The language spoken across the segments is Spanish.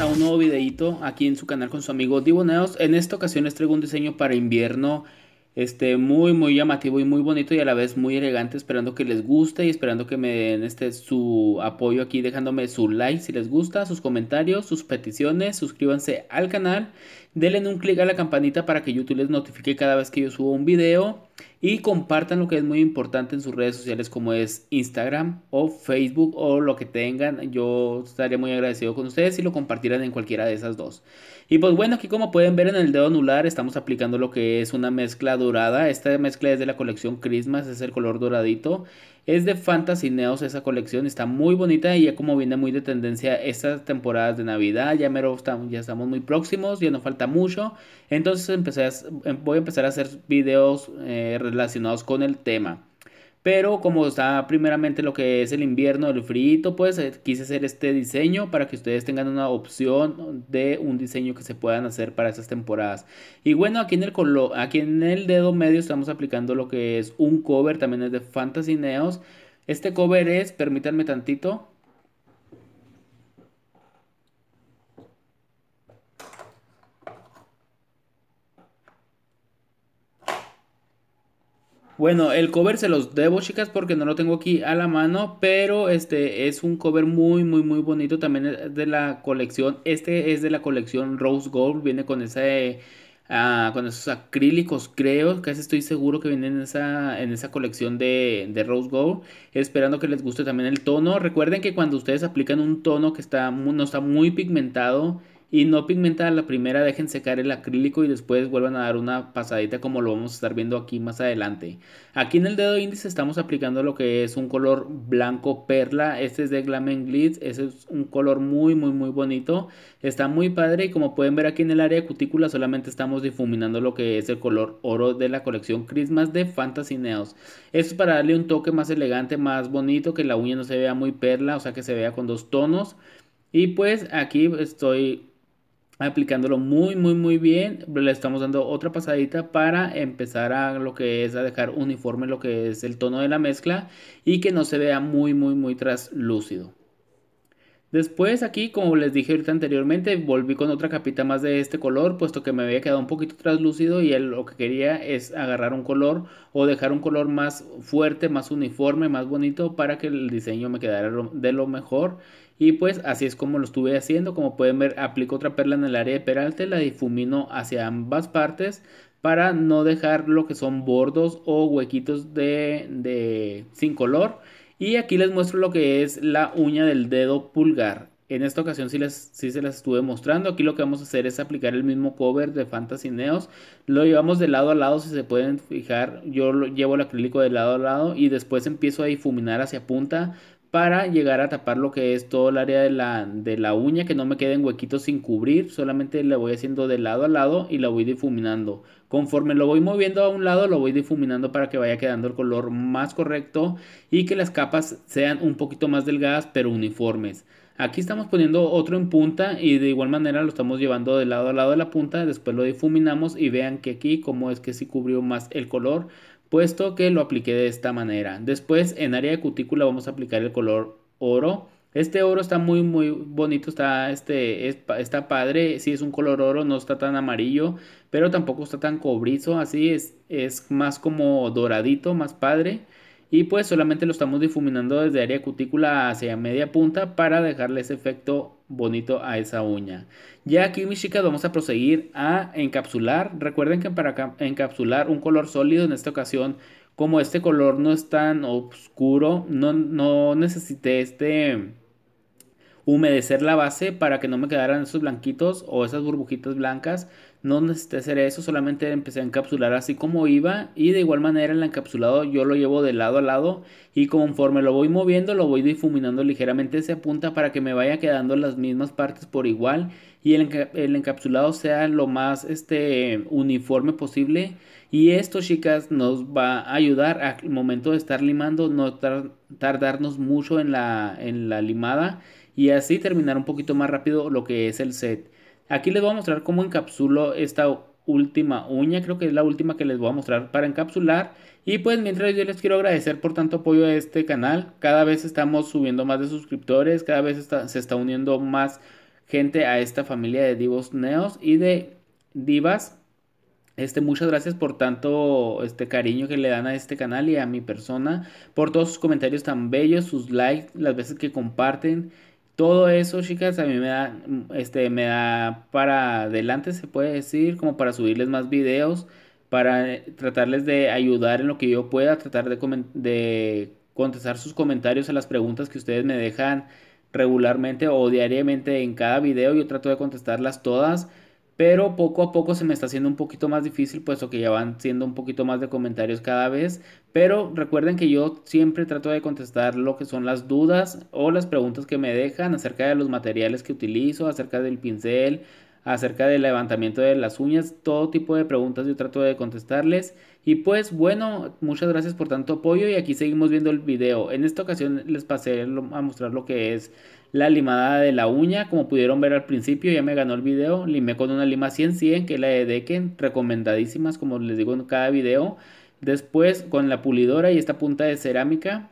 a un nuevo videito aquí en su canal con su amigo Diboneos. En esta ocasión les traigo un diseño para invierno este, muy muy llamativo y muy bonito y a la vez muy elegante, esperando que les guste y esperando que me den este, su apoyo aquí dejándome su like si les gusta, sus comentarios, sus peticiones, suscríbanse al canal, denle un clic a la campanita para que YouTube les notifique cada vez que yo subo un video. Y compartan lo que es muy importante en sus redes sociales como es Instagram o Facebook o lo que tengan. Yo estaría muy agradecido con ustedes si lo compartieran en cualquiera de esas dos. Y pues bueno, aquí como pueden ver en el dedo anular estamos aplicando lo que es una mezcla dorada. Esta mezcla es de la colección Christmas, es el color doradito. Es de Fantasy Neos esa colección, está muy bonita y ya como viene muy de tendencia estas temporadas de Navidad, ya mero estamos, ya estamos muy próximos, ya no falta mucho. Entonces em, voy a empezar a hacer videos eh, relacionados con el tema. Pero como está primeramente lo que es el invierno, el frío, pues eh, quise hacer este diseño para que ustedes tengan una opción de un diseño que se puedan hacer para estas temporadas. Y bueno, aquí en el, aquí en el dedo medio estamos aplicando lo que es un cover, también es de Fantasy Neos. Este cover es, permítanme tantito, Bueno, el cover se los debo, chicas, porque no lo tengo aquí a la mano, pero este es un cover muy, muy, muy bonito. También de la colección, este es de la colección Rose Gold, viene con ese, ah, con esos acrílicos, creo, casi estoy seguro que vienen en esa, en esa colección de, de Rose Gold. Esperando que les guste también el tono. Recuerden que cuando ustedes aplican un tono que está, no está muy pigmentado, y no pigmentar la primera, dejen secar el acrílico y después vuelvan a dar una pasadita como lo vamos a estar viendo aquí más adelante. Aquí en el dedo índice estamos aplicando lo que es un color blanco perla, este es de Glam Glitz, ese es un color muy muy muy bonito, está muy padre y como pueden ver aquí en el área de cutícula solamente estamos difuminando lo que es el color oro de la colección Christmas de Fantasy Neos. Esto es para darle un toque más elegante, más bonito, que la uña no se vea muy perla, o sea que se vea con dos tonos. Y pues aquí estoy aplicándolo muy, muy, muy bien. Le estamos dando otra pasadita para empezar a lo que es a dejar uniforme lo que es el tono de la mezcla y que no se vea muy, muy, muy traslúcido. Después aquí, como les dije ahorita anteriormente, volví con otra capita más de este color, puesto que me había quedado un poquito translúcido y él lo que quería es agarrar un color o dejar un color más fuerte, más uniforme, más bonito para que el diseño me quedara de lo mejor. Y pues así es como lo estuve haciendo, como pueden ver aplico otra perla en el área de peralte, la difumino hacia ambas partes para no dejar lo que son bordos o huequitos de, de sin color y aquí les muestro lo que es la uña del dedo pulgar. En esta ocasión sí, les, sí se las estuve mostrando. Aquí lo que vamos a hacer es aplicar el mismo cover de Fantasy Neos. Lo llevamos de lado a lado, si se pueden fijar. Yo llevo el acrílico de lado a lado y después empiezo a difuminar hacia punta para llegar a tapar lo que es todo el área de la, de la uña, que no me queden huequitos sin cubrir, solamente le voy haciendo de lado a lado y la voy difuminando. Conforme lo voy moviendo a un lado, lo voy difuminando para que vaya quedando el color más correcto y que las capas sean un poquito más delgadas pero uniformes. Aquí estamos poniendo otro en punta y de igual manera lo estamos llevando de lado a lado de la punta, después lo difuminamos y vean que aquí como es que sí cubrió más el color, puesto que lo apliqué de esta manera. Después en área de cutícula vamos a aplicar el color oro. Este oro está muy muy bonito, está, este, está padre, si es un color oro, no está tan amarillo, pero tampoco está tan cobrizo, así es, es más como doradito, más padre y pues solamente lo estamos difuminando desde área cutícula hacia media punta para dejarle ese efecto bonito a esa uña. Ya aquí mis chicas vamos a proseguir a encapsular. Recuerden que para encapsular un color sólido en esta ocasión, como este color no es tan oscuro, no, no necesité este humedecer la base para que no me quedaran esos blanquitos o esas burbujitas blancas. No necesité hacer eso, solamente empecé a encapsular así como iba y de igual manera el encapsulado yo lo llevo de lado a lado y conforme lo voy moviendo lo voy difuminando ligeramente esa punta para que me vaya quedando las mismas partes por igual y el, encapsulado sea lo más este, uniforme posible y esto chicas nos va a ayudar al momento de estar limando no tardarnos mucho en la, en la limada y así terminar un poquito más rápido lo que es el set. Aquí les voy a mostrar cómo encapsulo esta última uña, creo que es la última que les voy a mostrar para encapsular. Y pues mientras yo les quiero agradecer por tanto apoyo a este canal, cada vez estamos subiendo más de suscriptores, cada vez se está uniendo más gente a esta familia de divos neos y de divas. Este, muchas gracias por tanto este cariño que le dan a este canal y a mi persona, por todos sus comentarios tan bellos, sus likes, las veces que comparten todo eso, chicas, a mí me da, este, me da para adelante, se puede decir, como para subirles más videos, para eh, tratarles de ayudar en lo que yo pueda, tratar de, de contestar sus comentarios a las preguntas que ustedes me dejan regularmente o diariamente en cada video. Yo trato de contestarlas todas pero poco a poco se me está haciendo un poquito más difícil, puesto que ya van siendo un poquito más de comentarios cada vez. Pero recuerden que yo siempre trato de contestar lo que son las dudas o las preguntas que me dejan acerca de los materiales que utilizo, acerca del pincel, acerca del levantamiento de las uñas, todo tipo de preguntas yo trato de contestarles. Y pues bueno, muchas gracias por tanto apoyo y aquí seguimos viendo el video. En esta ocasión les pasé a mostrar lo que es la limada de la uña, como pudieron ver al principio, ya me ganó el video, limé con una lima 100-100, que es la de Decken, recomendadísimas, como les digo en cada video. Después con la pulidora y esta punta de cerámica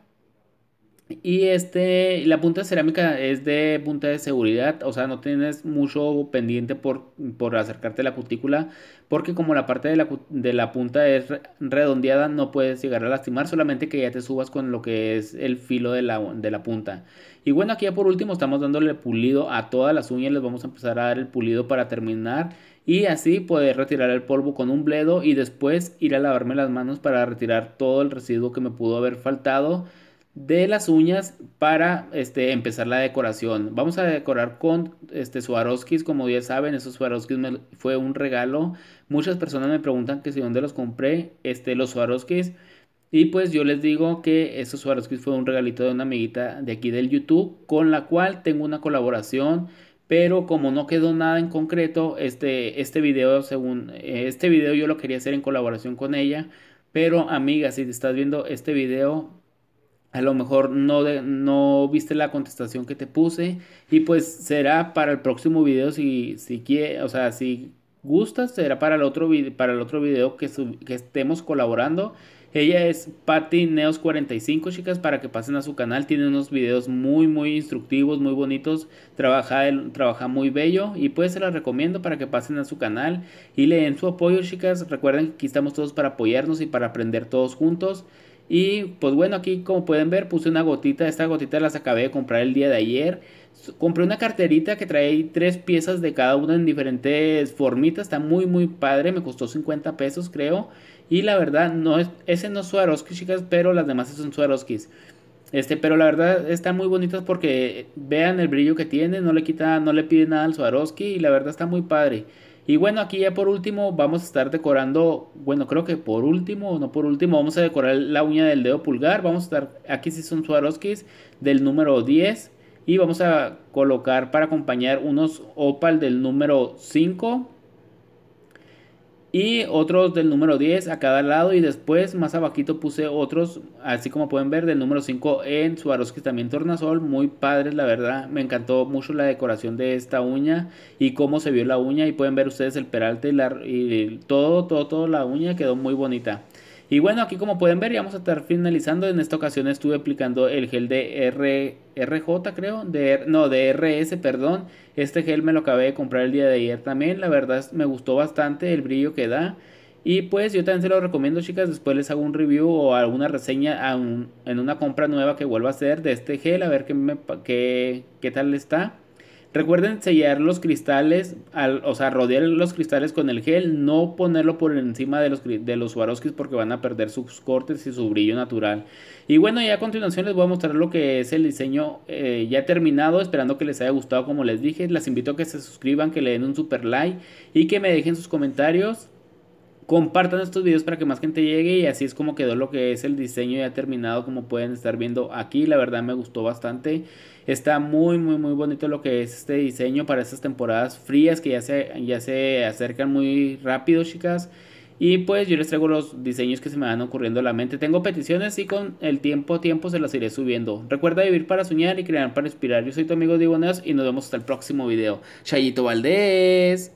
y este, la punta cerámica es de punta de seguridad, o sea, no tienes mucho pendiente por, acercarte a la cutícula, porque como la parte de la, punta es redondeada, no puedes llegar a lastimar, solamente que ya te subas con lo que es el filo de la, de la punta. Y bueno, aquí ya por último estamos dándole pulido a todas las uñas, les vamos a empezar a dar el pulido para terminar y así poder retirar el polvo con un bledo y después ir a lavarme las manos para retirar todo el residuo que me pudo haber faltado de las uñas para este, empezar la decoración. Vamos a decorar con este, Swarovskis, como ya saben, esos Swarovskis me, fue un regalo. Muchas personas me preguntan que si dónde los compré, este, los Swarovskis. Y pues yo les digo que esos Swarovskis fue un regalito de una amiguita de aquí del YouTube, con la cual tengo una colaboración. Pero como no quedó nada en concreto, este, este video, según este video yo lo quería hacer en colaboración con ella. Pero amiga, si te estás viendo este video, a lo mejor no, de, no viste la contestación que te puse y pues será para el próximo video si, si quiere, o sea, si gustas, será para el otro, para el otro video que, estemos colaborando. Ella es Patty Neos 45, chicas, para que pasen a su canal. Tiene unos videos muy, muy instructivos, muy bonitos. Trabaja, trabaja muy bello y pues se la recomiendo para que pasen a su canal y le den su apoyo, chicas. Recuerden que aquí estamos todos para apoyarnos y para aprender todos juntos. Y pues bueno, aquí como pueden ver puse una gotita, esta gotita las acabé de comprar el día de ayer. Compré una carterita que trae tres piezas de cada una en diferentes formitas, está muy muy padre, me costó 50 pesos creo. Y la verdad, no es, ese no es Swarovski chicas, pero las demás son Swarovskis. Este, pero la verdad están muy bonitas porque vean el brillo que tiene, no le quita, no le pide nada al Swarovski y la verdad está muy padre. Y bueno, aquí ya por último vamos a estar decorando, bueno, creo que por último, no por último, vamos a decorar la uña del dedo pulgar. Vamos a estar, aquí sí son Swarovskis del número 10 y vamos a colocar para acompañar unos opal del número 5 y otros del número 10 a cada lado y después más abajito puse otros así como pueden ver del número 5 en Swarovski también tornasol muy padres la verdad me encantó mucho la decoración de esta uña y cómo se vio la uña y pueden ver ustedes el peralte y, todo todo todo la uña quedó muy bonita y bueno, aquí como pueden ver, ya vamos a estar finalizando. En esta ocasión estuve aplicando el gel de R, RJ, creo. De, no, de RS, perdón. Este gel me lo acabé de comprar el día de ayer también. La verdad me gustó bastante el brillo que da. Y pues yo también se lo recomiendo, chicas. Después les hago un review o alguna reseña en una compra nueva que vuelva a hacer de este gel. A ver qué, me, qué, qué tal está. Recuerden sellar los cristales, o sea, rodear los cristales con el gel, no ponerlo por encima de los, de los Swarovskis porque van a perder sus cortes y su brillo natural. Y bueno, ya a continuación les voy a mostrar lo que es el diseño eh, ya terminado, esperando que les haya gustado como les dije. Las invito a que se suscriban, que le den un super like y que me dejen sus comentarios. Compartan estos videos para que más gente llegue y así es como quedó lo que es el diseño ya terminado como pueden estar viendo aquí. La verdad me gustó bastante. Está muy muy muy bonito lo que es este diseño para estas temporadas frías que ya se, ya se acercan muy rápido chicas. Y pues yo les traigo los diseños que se me van ocurriendo en la mente. Tengo peticiones y con el tiempo a tiempo se las iré subiendo. Recuerda vivir para soñar y crear para inspirar. Yo soy tu amigo Diboneos y nos vemos hasta el próximo video. Chayito Valdés.